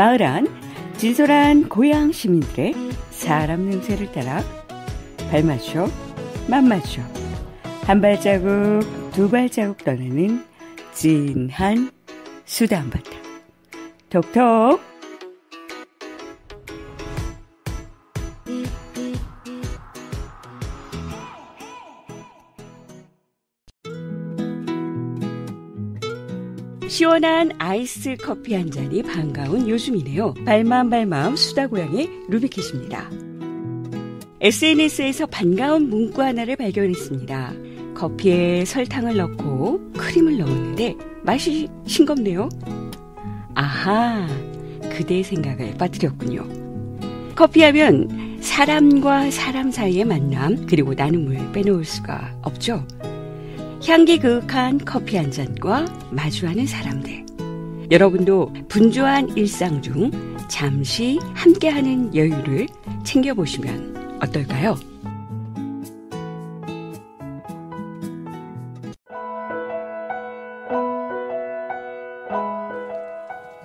마을 안 진솔한 고향 시민들의 사람 냄새를 따라 발맞춰 맘맞춰 한 발자국 두 발자국 떠나는 진한 수다 한바탕 톡톡 시원한 아이스 커피 한 잔이 반가운 요즘이네요. 발마음발마음 수다고양이 루비킷입니다 SNS에서 반가운 문구 하나를 발견했습니다. 커피에 설탕을 넣고 크림을 넣었는데 맛이 싱겁네요. 아하, 그대의 생각을 빠뜨렸군요. 커피하면 사람과 사람 사이의 만남, 그리고 나눔을 빼놓을 수가 없죠. 향기 그윽한 커피 한 잔과 마주하는 사람들. 여러분도 분주한 일상 중 잠시 함께하는 여유를 챙겨보시면 어떨까요?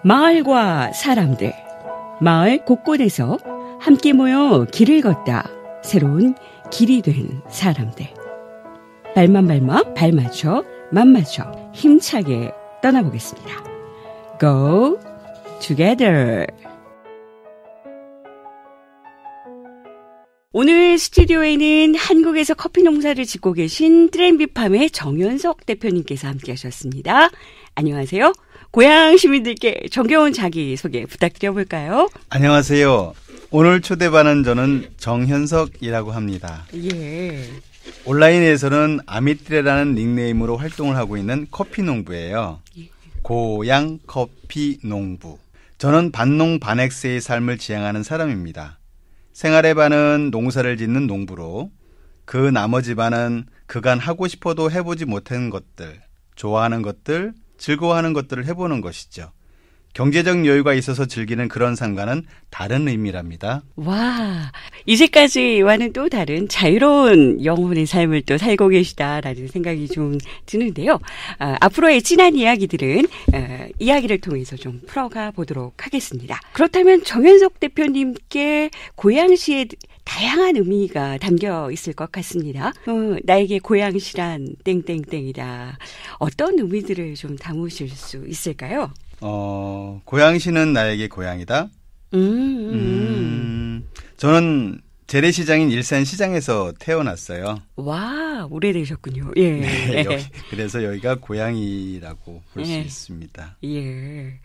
마을과 사람들. 마을 곳곳에서 함께 모여 길을 걷다 새로운 길이 된 사람들. 발만 발만 발 맞춰 맘 맞춰 힘차게 떠나보겠습니다. Go together. 오늘 스튜디오에는 한국에서 커피 농사를 짓고 계신 트렌비팜의 정현석 대표님께서 함께 하셨습니다. 안녕하세요. 고향 시민들께 정겨운 자기소개 부탁드려볼까요? 안녕하세요. 오늘 초대받은 저는 정현석이라고 합니다. 예. 온라인에서는 아미트레라는 닉네임으로 활동을 하고 있는 커피 농부예요. 예. 고양 커피 농부. 저는 반농 반액세의 삶을 지향하는 사람입니다. 생활의 반은 농사를 짓는 농부로 그 나머지 반은 그간 하고 싶어도 해보지 못한 것들, 좋아하는 것들, 즐거워하는 것들을 해보는 것이죠. 경제적 여유가 있어서 즐기는 그런 상관은 다른 의미랍니다. 와, 이제까지와는 또 다른 자유로운 영혼의 삶을 또 살고 계시다라는 생각이 좀 드는데요. 아, 앞으로의 진한 이야기들은 아, 이야기를 통해서 좀 풀어가 보도록 하겠습니다. 그렇다면 정현석 대표님께 고향시의 다양한 의미가 담겨 있을 것 같습니다. 어, 나에게 고향시란 땡땡땡이다. 어떤 의미들을 좀 담으실 수 있을까요? 어, 고양시는 나에게 고향이다. 음. 음. 음. 음. 저는 재래시장인 일산시장에서 태어났어요. 와, 오래되셨군요. 예. 네, 여기, 그래서 여기가 고향이라고 볼수 예. 있습니다. 예.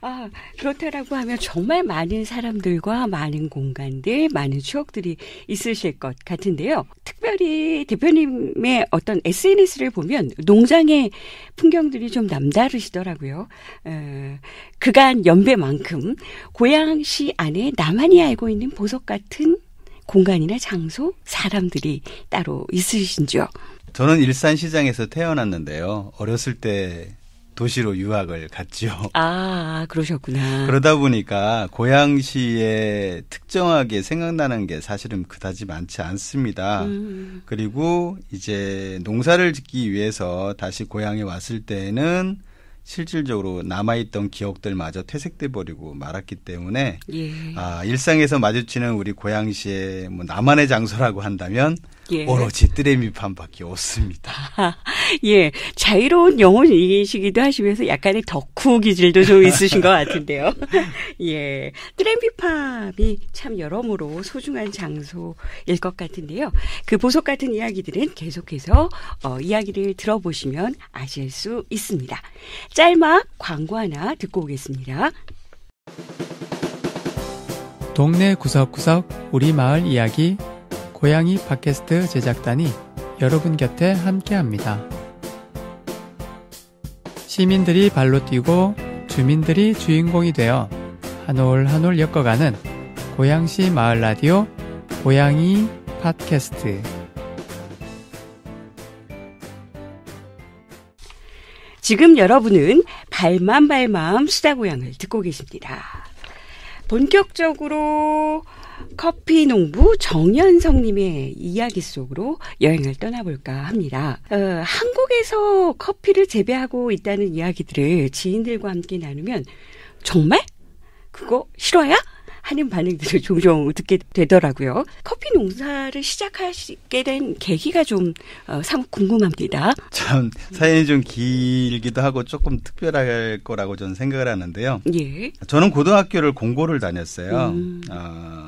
아, 그렇다라고 하면 정말 많은 사람들과 많은 공간들, 많은 추억들이 있으실 것 같은데요. 특별히 대표님의 어떤 SNS를 보면 농장의 풍경들이 좀 남다르시더라고요. 에, 그간 연배만큼 고양시 안에 나만이 알고 있는 보석 같은 공간이나 장소, 사람들이 따로 있으신지요? 저는 일산시장에서 태어났는데요. 어렸을 때 도시로 유학을 갔죠. 아, 아, 그러셨구나. 그러다 보니까 고양시에 특정하게 생각나는 게 사실은 그다지 많지 않습니다. 음. 그리고 이제 농사를 짓기 위해서 다시 고향에 왔을 때는 에 실질적으로 남아있던 기억들마저 퇴색돼 버리고 말았기 때문에 예. 아, 일상에서 마주치는 우리 고양시의 뭐 나만의 장소라고 한다면 예. 오로지 뜨레미판밖에 없습니다. 아, 예, 자유로운 영혼이시기도 하시면서 약간의 덕후 기질도 좀 있으신 것 같은데요. 예, 뜨레미팜이 참 여러모로 소중한 장소일 것 같은데요. 그 보석 같은 이야기들은 계속해서 어, 이야기를 들어보시면 아실 수 있습니다. 짤막 광고 하나 듣고 오겠습니다. 동네 구석구석 우리 마을 이야기 고양이 팟캐스트 제작단이 여러분 곁에 함께합니다. 시민들이 발로 뛰고 주민들이 주인공이 되어 한올 한올 엮어가는 고양시 마을 라디오 고양이 팟캐스트 지금 여러분은 발만 발맘 수다고양을 듣고 계십니다. 본격적으로 커피 농부 정현성 님의 이야기 속으로 여행을 떠나볼까 합니다. 어, 한국에서 커피를 재배하고 있다는 이야기들을 지인들과 함께 나누면 정말? 그거 싫어야 하는 반응들을 종종 듣게 되더라고요. 커피 농사를 시작하시게 된 계기가 좀 어, 사 궁금합니다. 참 사연이 좀 길기도 하고 조금 특별할 거라고 저는 생각을 하는데요. 예. 저는 고등학교를 공고를 다녔어요. 음. 어,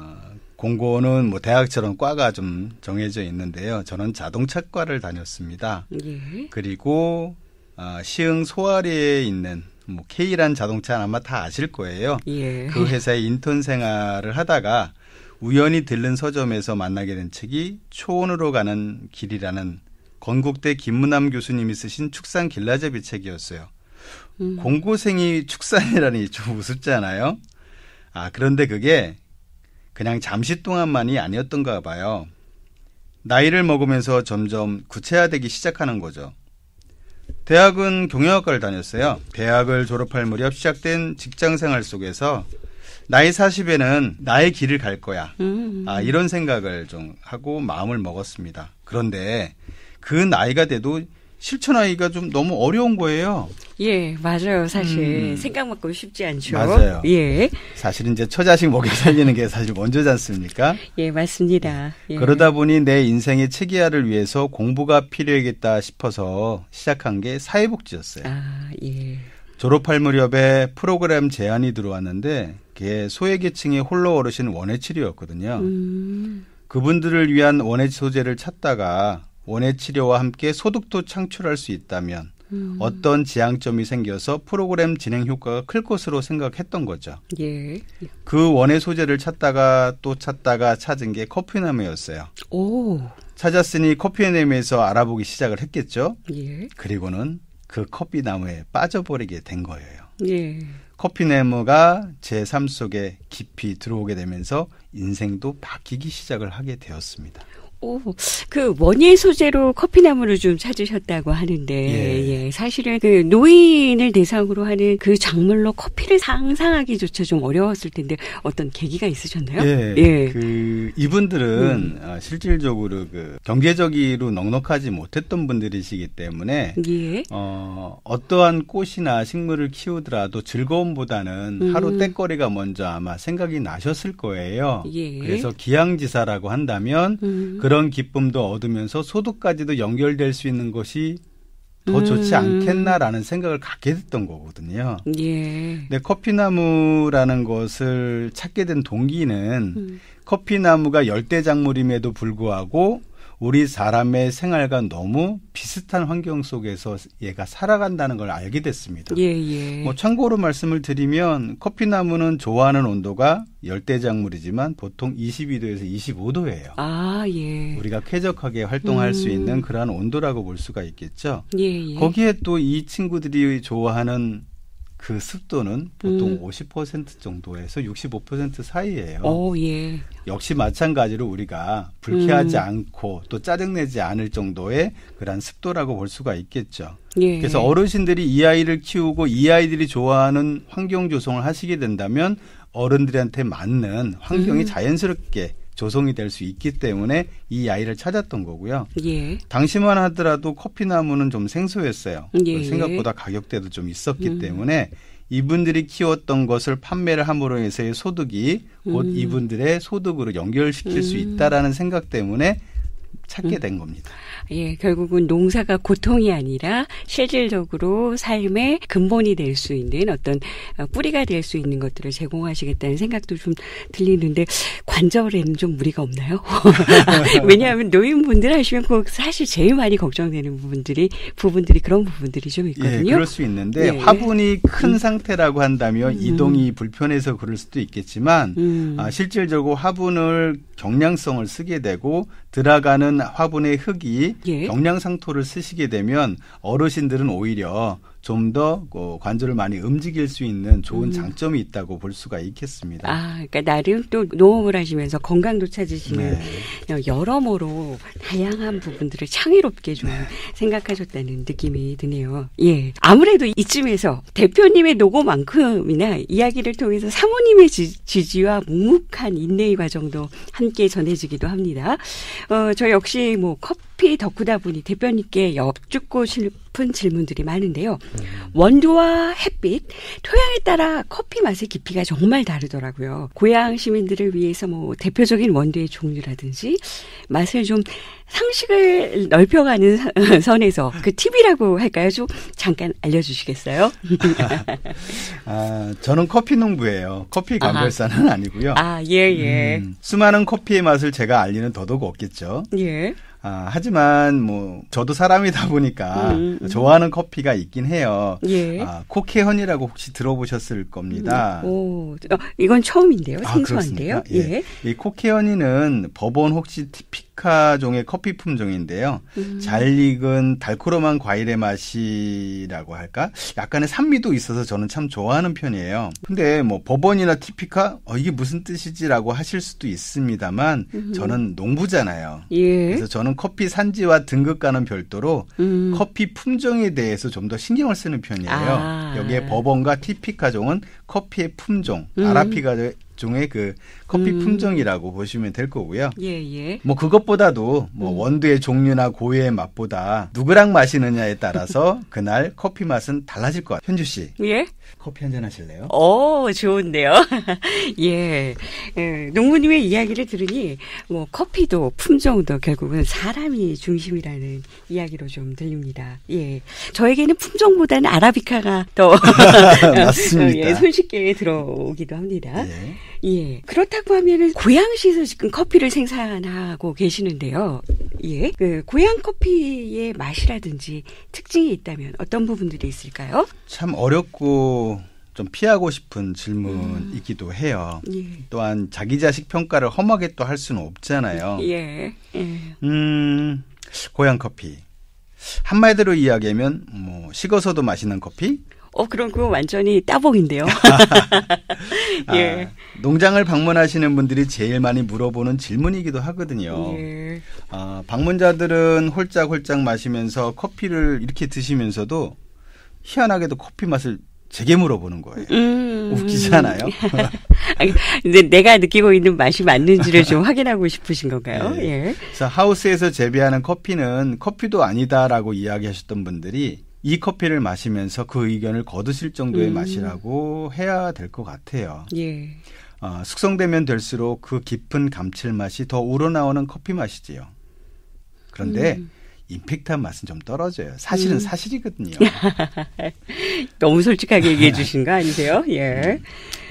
공고는 뭐 대학처럼 과가 좀 정해져 있는데요. 저는 자동차과를 다녔습니다. 예. 그리고 어, 시흥 소아리에 있는 뭐 K란 자동차는 아마 다 아실 거예요. 예. 그 회사의 인턴 생활을 하다가 우연히 들른 서점에서 만나게 된 책이 초원으로 가는 길이라는 건국대 김문남 교수님이 쓰신 축산 길라제비 책이었어요. 음. 공고생이 축산이라니 좀 우습잖아요. 아, 그런데 그게 그냥 잠시 동안만이 아니었던가 봐요. 나이를 먹으면서 점점 구체화되기 시작하는 거죠. 대학은 경영학과를 다녔어요. 대학을 졸업할 무렵 시작된 직장 생활 속에서 나이 40에는 나의 길을 갈 거야. 음. 아, 이런 생각을 좀 하고 마음을 먹었습니다. 그런데 그 나이가 돼도 실천하기가 좀 너무 어려운 거예요. 예, 맞아요. 사실 음. 생각만큼 쉽지 않죠. 맞아요. 예. 사실 이제 처자식 먹여 살리는 게 사실 먼저잖습니까 예, 맞습니다. 예. 예. 그러다 보니 내 인생의 체계화를 위해서 공부가 필요하겠다 싶어서 시작한 게 사회복지였어요. 아, 예. 졸업할 무렵에 프로그램 제안이 들어왔는데 그게 소외계층의 홀로 어르신 원해치료였거든요. 음. 그분들을 위한 원해 소재를 찾다가 원예 치료와 함께 소득도 창출할 수 있다면 음. 어떤 지향점이 생겨서 프로그램 진행 효과가 클 것으로 생각했던 거죠. 예. 그 원의 소재를 찾다가 또 찾다가 찾은 게 커피나무였어요. 오. 찾았으니 커피나무에서 알아보기 시작을 했겠죠. 예. 그리고는 그 커피나무에 빠져버리게 된 거예요. 예. 커피나무가 제 삶 속에 깊이 들어오게 되면서 인생도 바뀌기 시작을 하게 되었습니다. 오, 그 원예 소재로 커피나무를 좀 찾으셨다고 하는데, 예. 예. 사실은 그 노인을 대상으로 하는 그 작물로 커피를 상상하기조차 좀 어려웠을 텐데 어떤 계기가 있으셨나요? 예, 예. 그 이분들은 음. 아, 실질적으로 그 경제적으로 넉넉하지 못했던 분들이시기 때문에 예. 어, 어떠한 꽃이나 식물을 키우더라도 즐거움보다는 음. 하루 땡거리가 먼저 아마 생각이 나셨을 거예요. 예. 그래서 기양지사라고 한다면 음. 그 그런 기쁨도 얻으면서 소득까지도 연결될 수 있는 것이 더 음. 좋지 않겠나라는 생각을 갖게 됐던 거거든요. 예. 근데 커피나무라는 것을 찾게 된 동기는 음. 커피나무가 열대작물임에도 불구하고 우리 사람의 생활과 너무 비슷한 환경 속에서 얘가 살아간다는 걸 알게 됐습니다. 예, 예. 뭐 참고로 말씀을 드리면 커피나무는 좋아하는 온도가 열대작물이지만 보통 22도에서 25도예요. 아, 예. 우리가 쾌적하게 활동할 음. 수 있는 그러한 온도라고 볼 수가 있겠죠. 예, 예. 거기에 또 이 친구들이 좋아하는 그 습도는 음. 보통 음. 50% 정도에서 65% 사이예요. 오, 예. 역시 마찬가지로 우리가 불쾌하지 음. 않고 또 짜증내지 않을 정도의 그러한 습도라고 볼 수가 있겠죠. 예. 그래서 어르신들이 이 아이를 키우고 이 아이들이 좋아하는 환경 조성을 하시게 된다면 어른들한테 맞는 환경이 음. 자연스럽게 조성이 될 수 있기 때문에 이 아이를 찾았던 거고요. 예. 당시만 하더라도 커피나무는 좀 생소했어요. 예. 생각보다 가격대도 좀 있었기 음. 때문에 이분들이 키웠던 것을 판매를 함으로 해서의 소득이 곧 음. 이분들의 소득으로 연결시킬 음. 수 있다라는 생각 때문에 찾게 음. 된 겁니다. 예, 결국은 농사가 고통이 아니라 실질적으로 삶의 근본이 될 수 있는 어떤 어, 뿌리가 될 수 있는 것들을 제공하시겠다는 생각도 좀 들리는데 관절에는 좀 무리가 없나요? 왜냐하면 노인분들 하시면 꼭 사실 제일 많이 걱정되는 부분들이 부분들이 그런 부분들이 좀 예, 있거든요. 예, 그럴 수 있는데 예. 화분이 큰 음. 상태라고 한다면 음. 이동이 불편해서 그럴 수도 있겠지만 음. 아, 실질적으로 화분을 경량성을 쓰게 되고 들어가는 화분의 흙이 예. 경량상토를 쓰시게 되면 어르신들은 오히려 좀더 어, 관절을 많이 움직일 수 있는 좋은 음. 장점이 있다고 볼 수가 있겠습니다. 아, 그러니까 나름 또 농업을 하시면서 건강도 찾으시는 네. 어, 여러모로 다양한 부분들을 창의롭게 좀 네. 생각하셨다는 느낌이 드네요. 예, 아무래도 이쯤에서 대표님의 노고만큼이나 이야기를 통해서 사모님의 지, 지와 묵묵한 인내의 과정도 함께 전해지기도 합니다. 어, 저 역시 뭐 컵. 커피 덕후다 보니 대표님께 엽쭙고 싶은 질문들이 많은데요. 음. 원두와 햇빛, 토양에 따라 커피 맛의 깊이가 정말 다르더라고요. 고향 시민들을 위해서 뭐 대표적인 원두의 종류라든지 맛을 좀 상식을 넓혀가는 선에서 그 팁이라고 할까요? 좀 잠깐 알려주시겠어요? 아, 저는 커피 농부예요. 커피 감별사는 아니고요. 아, 예, 예. 음, 수많은 커피의 맛을 제가 알리는 더더욱 없겠죠. 예. 아, 하지만 뭐 저도 사람이다 보니까 음, 음, 음. 좋아하는 커피가 있긴 해요. 예. 아, 코케헌이라고 혹시 들어보셨을 겁니다. 음. 오, 어, 이건 처음인데요. 아, 생소한데요. 예. 예. 이 코케헌이는 버번 혹시 티피카 종의 커피 품종인데요. 음. 잘 익은 달콤한 과일의 맛이라고 할까? 약간의 산미도 있어서 저는 참 좋아하는 편이에요. 근데 뭐 버번이나 티피카 어, 이게 무슨 뜻이지라고 하실 수도 있습니다만 저는 농부잖아요. 예. 그래서 저는 저는 커피 산지와 등급과는 별도로 음. 커피 품종에 대해서 좀 더 신경을 쓰는 편이에요. 아. 여기에 버번과 티피가정은 커피의 품종, 음. 아라비가 정 일종의 그 커피 음. 품종이라고 보시면 될 거고요. 예, 예. 뭐 그것보다도 뭐 음. 원두의 종류나 고유의 맛보다 누구랑 마시느냐에 따라서 그날 커피 맛은 달라질 것 같아요. 현주 씨. 예? 커피 한 잔 하실래요? 어, 좋은데요. 예. 예. 농부님의 이야기를 들으니 뭐 커피도 품종도 결국은 사람이 중심이라는 이야기로 좀 들립니다. 예. 저에게는 품종보다는 아라비카가 더 맞습니다. 예, 손쉽게 들어오기도 합니다. 예. 예. 그렇다고 하면은 고향시에서 지금 커피를 생산하고 계시는데요. 예. 그고향 커피의 맛이라든지 특징이 있다면 어떤 부분들이 있을까요? 참 어렵고 좀 피하고 싶은 질문이기도 음. 해요. 예. 또한 자기 자식 평가를 험하게 또 할 수는 없잖아요. 예. 예. 음, 고향 커피. 한마디로 이야기하면 뭐 식어서도 맛있는 커피, 어, 그럼 그건 완전히 따봉인데요. 예. 아, 농장을 방문하시는 분들이 제일 많이 물어보는 질문이기도 하거든요. 예. 아, 방문자들은 홀짝홀짝 마시면서 커피를 이렇게 드시면서도 희한하게도 커피 맛을 제게 물어보는 거예요. 음, 웃기잖아요. 근데 내가 느끼고 있는 맛이 맞는지를 좀 확인하고 싶으신 건가요? 네. 예. 그래서 하우스에서 재배하는 커피는 커피도 아니다라고 이야기하셨던 분들이 이 커피를 마시면서 그 의견을 거두실 정도의 음. 맛이라고 해야 될 것 같아요. 예. 어, 숙성되면 될수록 그 깊은 감칠맛이 더 우러나오는 커피 맛이지요. 그런데 음. 임팩트한 맛은 좀 떨어져요. 사실은 음. 사실이거든요. 너무 솔직하게 얘기해 주신 거 아니세요? 예. 음.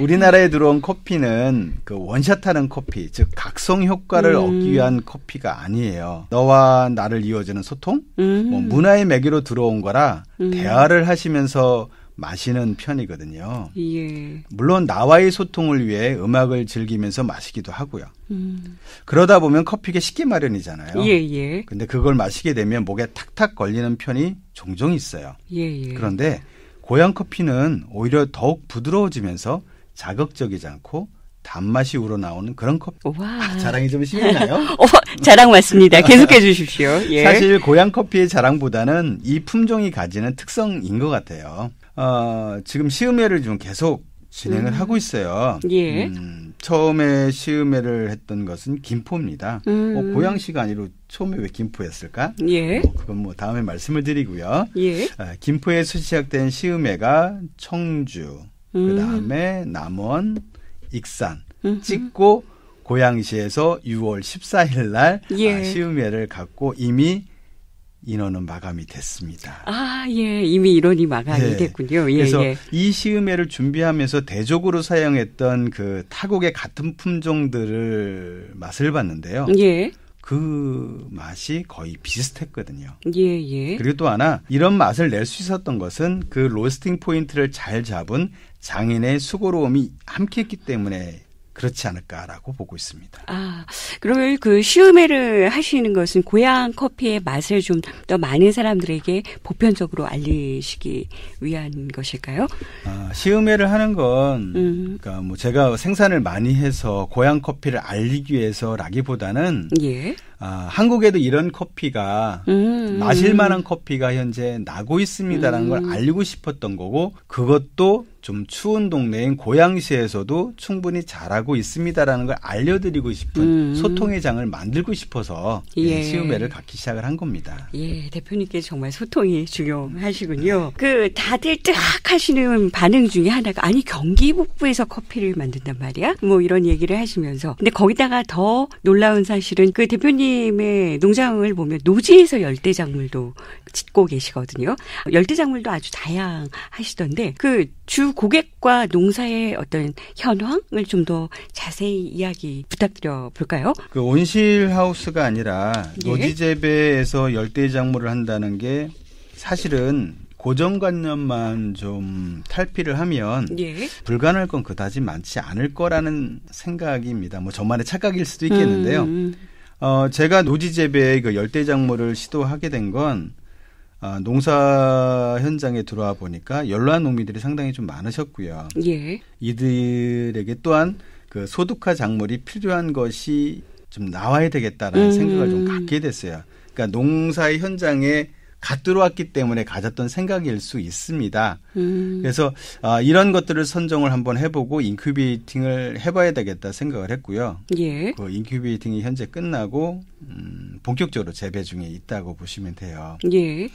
우리나라에 들어온 커피는 그 원샷하는 커피, 즉 각성 효과를 음. 얻기 위한 커피가 아니에요. 너와 나를 이어주는 소통, 뭐 음. 뭐 문화의 매개로 들어온 거라 음. 대화를 하시면서 마시는 편이거든요. 예. 물론 나와의 소통을 위해 음악을 즐기면서 마시기도 하고요. 음. 그러다 보면 커피가 쉽게 마련이잖아요. 예, 예. 근데 그걸 마시게 되면 목에 탁탁 걸리는 편이 종종 있어요. 예, 예. 그런데 고향 커피는 오히려 더욱 부드러워지면서 자극적이지 않고 단맛이 우러나오는 그런 커피. 아, 자랑이 좀 심했나요? 어, 자랑 맞습니다. 계속해 주십시오. 예. 사실 고향 커피의 자랑보다는 이 품종이 가지는 특성인 것 같아요. 어, 지금 시음회를 좀 계속 진행을 음. 하고 있어요. 예. 음, 처음에 시음회를 했던 것은 김포입니다. 어, 음. 어, 고양시가 아니라 처음에 왜 김포였을까? 예. 어, 그건 뭐 다음에 말씀을 드리고요. 예. 어, 아, 김포에서 시작된 시음회가 청주, 그 음. 다음에 남원, 익산 찍고 고양시에서 6월 14일 날 예. 아, 시음회를 갖고 이미 인원은 마감이 됐습니다. 아, 예. 이미 인원이 마감이 예. 됐군요. 예, 그래서 예. 이 시음회를 준비하면서 대적으로 사용했던 그 타국의 같은 품종들을 맛을 봤는데요. 예. 그 맛이 거의 비슷했거든요. 예, 예. 그리고 또 하나 이런 맛을 낼 수 있었던 것은 그 로스팅 포인트를 잘 잡은 장인의 수고로움이 함께했기 때문에 그렇지 않을까라고 보고 있습니다. 아, 그러면 그 시우메를 하시는 것은 고향 커피의 맛을 좀 더 많은 사람들에게 보편적으로 알리시기 위한 것일까요? 아, 시우메를 하는 건 음. 그러니까 뭐 제가 생산을 많이 해서 고향 커피를 알리기 위해서라기보다는 예. 아, 한국에도 이런 커피가 음, 마실 만한 커피가 현재 나고 있습니다라는 음. 걸 알고 리 싶었던 거고 그것도 좀 추운 동네인 고양시에서도 충분히 잘하고 있습니다라는 걸 알려드리고 싶은 음. 소통의 장을 만들고 싶어서 네, 예. 시음회를 갖기 시작을 한 겁니다. 예, 대표님께 정말 소통이 중요하시군요. 그 다들 뜨악 하시는 반응 중에 하나가 아니 경기 북부에서 커피를 만든단 말이야? 뭐 이런 얘기를 하시면서 근데 거기다가 더 놀라운 사실은 그 대표님 교수님의 농장을 보면 노지에서 열대작물도 짓고 계시거든요. 열대작물도 아주 다양하시던데 그 주 고객과 농사의 어떤 현황을 좀 더 자세히 이야기 부탁드려 볼까요? 그 온실 하우스가 아니라 예. 노지 재배에서 열대작물을 한다는 게 사실은 고정관념만 좀 탈피를 하면 예. 불가능할 건 그다지 많지 않을 거라는 생각입니다. 뭐 저만의 착각일 수도 있겠는데요. 음. 음. 어, 제가 노지 재배의 그 열대 작물을 시도하게 된건 아, 어, 농사 현장에 들어와 보니까 연로한 농민들이 상당히 좀 많으셨고요. 예. 이들에게 또한 그 소득화 작물이 필요한 것이 좀 나와야 되겠다라는 음. 생각을 좀 음. 갖게 됐어요. 그러니까 농사의 현장에 갓 들어왔기 때문에 가졌던 생각일 수 있습니다. 음. 그래서 아, 이런 것들을 선정을 한번 해보고 인큐베이팅을 해봐야 되겠다 생각을 했고요. 예. 그 인큐베이팅이 현재 끝나고 음, 본격적으로 재배 중에 있다고 보시면 돼요. 예.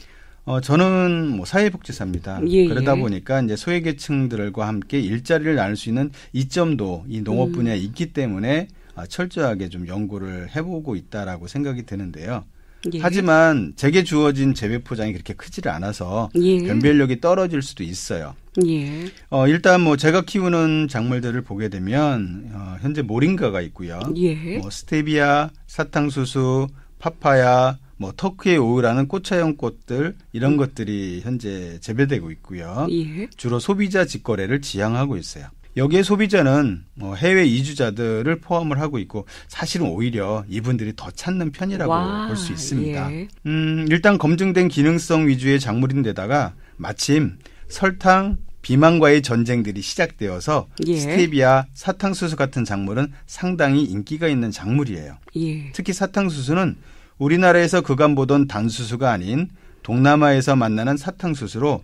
어, 저는 뭐 사회복지사입니다. 예, 예. 그러다 예. 보니까 이제 소외계층들과 함께 일자리를 나눌 수 있는 이점도 이 농업 음. 분야에 음. 있기 때문에 아, 철저하게 좀 연구를 해보고 있다라고 생각이 드는데요. 예. 하지만 제게 주어진 재배 포장이 그렇게 크지를 않아서 예. 변별력이 떨어질 수도 있어요. 예. 어, 일단 뭐 제가 키우는 작물들을 보게 되면 어, 현재 모링가가 있고요. 예. 뭐 스테비아, 사탕수수, 파파야, 뭐 터키의 오우라는 꽃차형 꽃들 이런 것들이 현재 재배되고 있고요. 예. 주로 소비자 직거래를 지향하고 있어요. 여기에 소비자는 뭐 해외 이주자들을 포함을 하고 있고 사실은 오히려 이분들이 더 찾는 편이라고 볼 수 있습니다. 예. 음, 일단 검증된 기능성 위주의 작물인데다가 마침 설탕, 비만과의 전쟁들이 시작되어서 예. 스테비아, 사탕수수 같은 작물은 상당히 인기가 있는 작물이에요. 예. 특히 사탕수수는 우리나라에서 그간 보던 단수수가 아닌 동남아에서 만나는 사탕수수로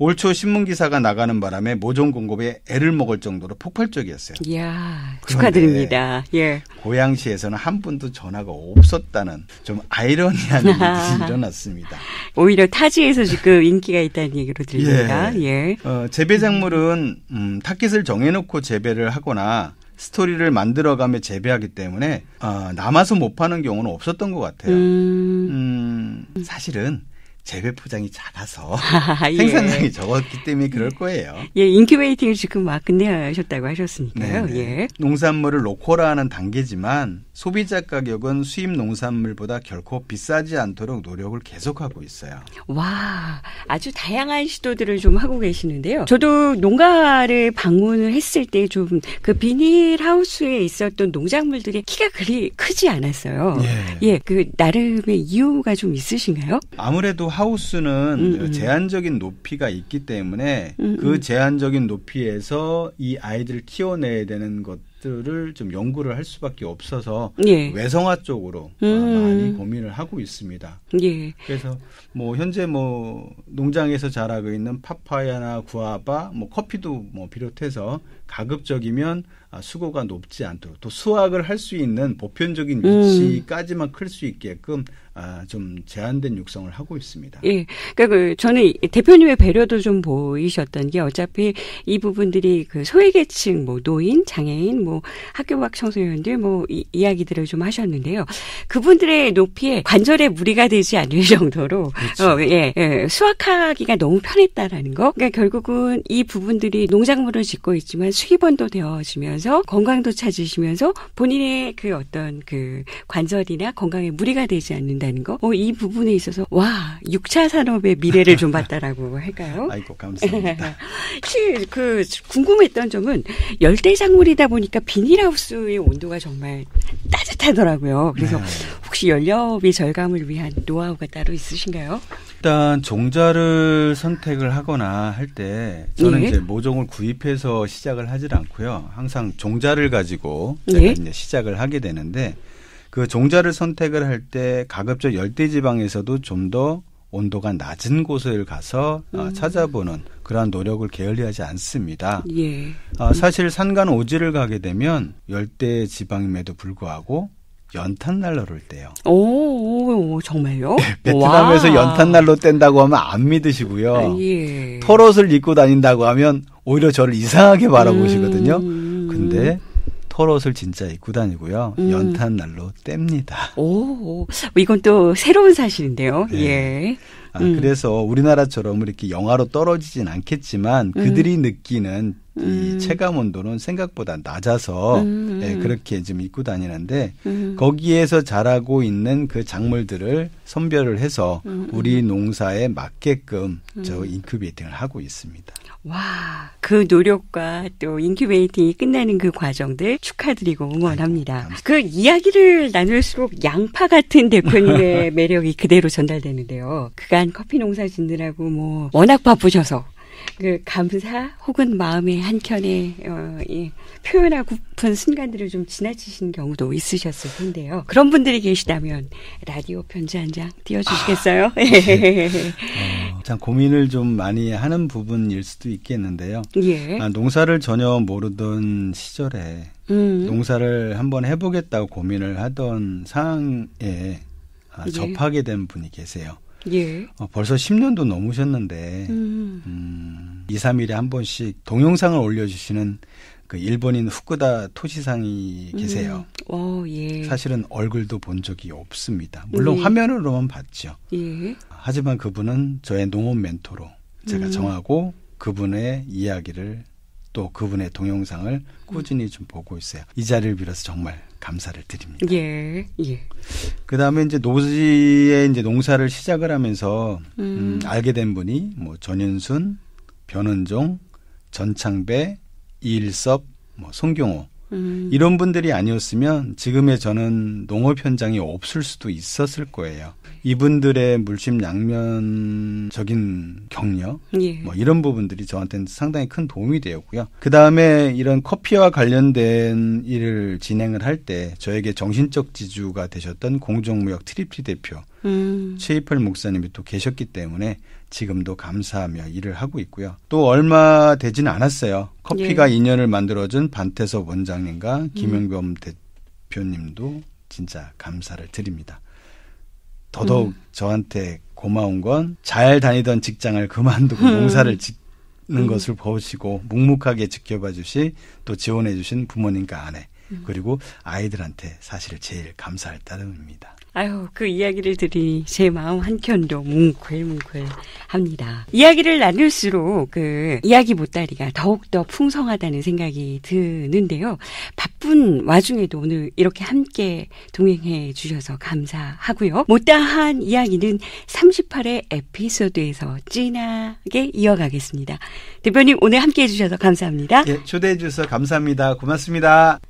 올초 신문 기사가 나가는 바람에 모종 공급에 애를 먹을 정도로 폭발적이었어요. 이야 축하드립니다. 예. 고양시에서는 한 분도 전화가 없었다는 좀 아이러니한 일이 일어났습니다. 오히려 타지에서 지금 인기가 있다는 얘기로 들립니다. 예. 예. 어, 재배 작물은 음, 타깃을 정해놓고 재배를 하거나 스토리를 만들어가며 재배하기 때문에 어, 남아서 못 파는 경우는 없었던 것 같아요. 음. 음, 사실은 재배 포장이 작아서 아, 예. 생산량이 적었기 때문에 그럴 거예요. 예, 인큐베이팅을 지금 막 끝내셨다고 하셨으니까요. 네네. 네. 예. 농산물을 로컬라하는 단계지만 소비자 가격은 수입 농산물보다 결코 비싸지 않도록 노력을 계속하고 있어요. 와, 아주 다양한 시도들을 좀 하고 계시는데요. 저도 농가를 방문을 했을 때 좀 그 비닐하우스에 있었던 농작물들이 키가 그리 크지 않았어요. 예. 예, 그 나름의 이유가 좀 있으신가요? 아무래도 하우스는 음음. 음. 제한적인 높이가 있기 때문에 음음. 그 음. 제한적인 높이에서 이 아이들을 키워내야 되는 것 것들을 좀 연구를 할 수밖에 없어서 예. 외성화 쪽으로 아, 음. 많이 고민을 하고 있습니다. 예. 그래서 뭐 현재 뭐 농장에서 자라고 있는 파파야나 구아바, 뭐 커피도 뭐 비롯해서 가급적이면 아, 수고가 높지 않도록 또 수확을 할 수 있는 보편적인 음. 위치까지만 클 수 있게끔 아, 좀 제한된 육성을 하고 있습니다. 예. 그러니까 그 저는 대표님의 배려도 좀 보이셨던 게 어차피 이 부분들이 그 소외계층, 뭐 노인, 장애인, 뭐 학교 밖 청소년들 뭐 이, 이야기들을 좀 하셨는데요. 그분들의 높이에 관절에 무리가 되지 않을 정도로 그렇죠. 어, 예, 예, 수확하기가 너무 편했다라는 거. 그러니까 결국은 이 부분들이 농작물을 짓고 있지만 수입원도 되어지면서 건강도 찾으시면서 본인의 그 어떤 그 관절이나 건강에 무리가 되지 않는다. 있다는 거, 어, 이 부분에 있어서 와 6차 산업의 미래를 좀 봤다라고 할까요? 아이고 감사합니다. 그 궁금했던 점은 열대 작물이다 보니까 비닐하우스의 온도가 정말 따뜻하더라고요. 그래서 네. 혹시 연료비 절감을 위한 노하우가 따로 있으신가요? 일단 종자를 선택을 하거나 할 때 저는 예. 이제 모종을 구입해서 시작을 하질 않고요. 항상 종자를 가지고 제가 예. 이제 시작을 하게 되는데 그 종자를 선택을 할 때 가급적 열대 지방에서도 좀 더 온도가 낮은 곳을 가서 어, 음. 찾아보는 그러한 노력을 게을리하지 않습니다. 예. 아, 사실 산간 오지를 가게 되면 열대 지방임에도 불구하고 연탄 난로를 떼요. 오, 오 정말요? 네, 베트남에서 와. 연탄 난로 뗀다고 하면 안 믿으시고요. 아, 예. 털옷을 입고 다닌다고 하면 오히려 저를 이상하게 바라보시거든요. 음. 근데 털옷을 진짜 입고 다니고요. 음. 연탄 난로 뗍니다. 오, 뭐 이건 또 새로운 사실인데요. 네. 예. 아, 음. 그래서 우리나라처럼 이렇게 영화로 떨어지진 않겠지만 그들이 음. 느끼는 이 음. 체감 온도는 생각보다 낮아서 음. 예, 그렇게 지금 입고 다니는데 음. 거기에서 자라고 있는 그 작물들을 선별을 해서 음, 음, 우리 농사에 맞게끔 저 인큐베이팅을 하고 있습니다. 와, 그 노력과 또 인큐베이팅이 끝나는 그 과정들 축하드리고 응원합니다. 아이고, 그 이야기를 나눌수록 양파 같은 대표님의 매력이 그대로 전달되는데요. 그간 커피 농사 짓느라고 뭐 워낙 바쁘셔서 그 감사 혹은 마음의 한켠에 어, 예, 표현하고픈 순간들을 좀 지나치신 경우도 있으셨을 텐데요. 그런 분들이 계시다면 라디오 편지 한 장 띄워주시겠어요? 아, 네. 예. 어, 참 고민을 좀 많이 하는 부분일 수도 있겠는데요. 예. 아, 농사를 전혀 모르던 시절에 음. 농사를 한번 해보겠다고 고민을 하던 상황에 아, 예. 접하게 된 분이 계세요. 예. 어, 벌써 10년도 넘으셨는데 음. 음, 2, 3일에 한 번씩 동영상을 올려주시는 그 일본인 후쿠다 토시상이 음. 계세요. 음. 어, 오, 예. 사실은 얼굴도 본 적이 없습니다. 물론 예. 화면으로만 봤죠. 예. 하지만 그분은 저의 농업 멘토로 제가 음. 정하고 그분의 이야기를 또 그분의 동영상을 꾸준히 좀 보고 있어요. 이 자리를 빌어서 정말 감사를 드립니다. 예, 예. 그 다음에 이제 노지에 이제 농사를 시작을 하면서 음. 음 알게 된 분이 뭐전현순 변은종, 전창배, 이일섭, 뭐 송경호 음. 이런 분들이 아니었으면 지금의 저는 농업 현장이 없을 수도 있었을 거예요. 이분들의 물심 양면적인 경력, 예. 뭐 이런 부분들이 저한테는 상당히 큰 도움이 되었고요. 그 다음에 이런 커피와 관련된 일을 진행을 할 때 저에게 정신적 지주가 되셨던 공정무역 트리티 대표 음. 최이펄 목사님이 또 계셨기 때문에 지금도 감사하며 일을 하고 있고요. 또 얼마 되진 않았어요. 커피가 예. 인연을 만들어준 반태섭 원장님과 김영겸 음. 대표님도 진짜 감사를 드립니다. 더더욱 음. 저한테 고마운 건 잘 다니던 직장을 그만두고 음. 농사를 짓는 음. 것을 보시고 묵묵하게 지켜봐 주시 또 지원해 주신 부모님과 아내 음. 그리고 아이들한테 사실 제일 감사할 따름입니다. 아유, 그 이야기를 들으제 마음 한켠도 뭉클뭉클합니다. 이야기를 나눌수록 그 이야기 보따리가 더욱더 풍성하다는 생각이 드는데요. 바쁜 와중에도 오늘 이렇게 함께 동행해 주셔서 감사하고요. 못다한 이야기는 38의 에피소드에서 진하게 이어가겠습니다. 대표님 오늘 함께 해주셔서 감사합니다. 예, 초대해 주셔서 감사합니다. 고맙습니다.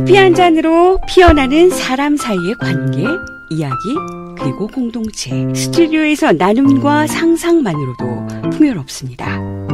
커피 한 잔으로 피어나는 사람 사이의 관계, 이야기, 그리고 공동체. 스튜디오에서 나눔과 상상만으로도 풍요롭습니다.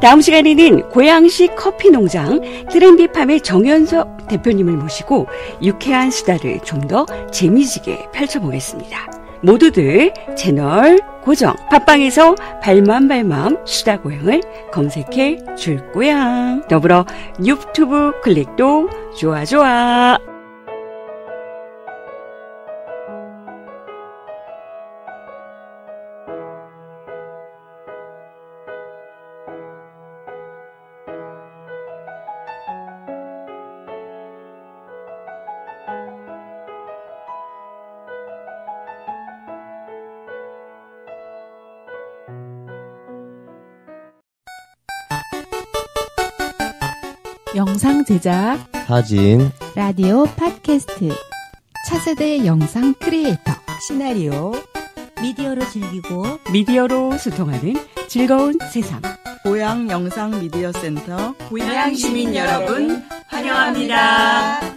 다음 시간에는 고양시 커피 농장 트렌디팜의 정현석 대표님을 모시고 유쾌한 수다를 좀 더 재미지게 펼쳐보겠습니다. 모두들 채널 고정 팟빵에서 발맘발맘 수다고양을 검색해 줄고양 더불어 유튜브 클릭도 좋아 좋아 영상 제작, 사진, 라디오 팟캐스트, 차세대 영상 크리에이터, 시나리오, 미디어로 즐기고 미디어로 소통하는 즐거운 세상. 고향 영상 미디어 센터 고향 시민 여러분 환영합니다.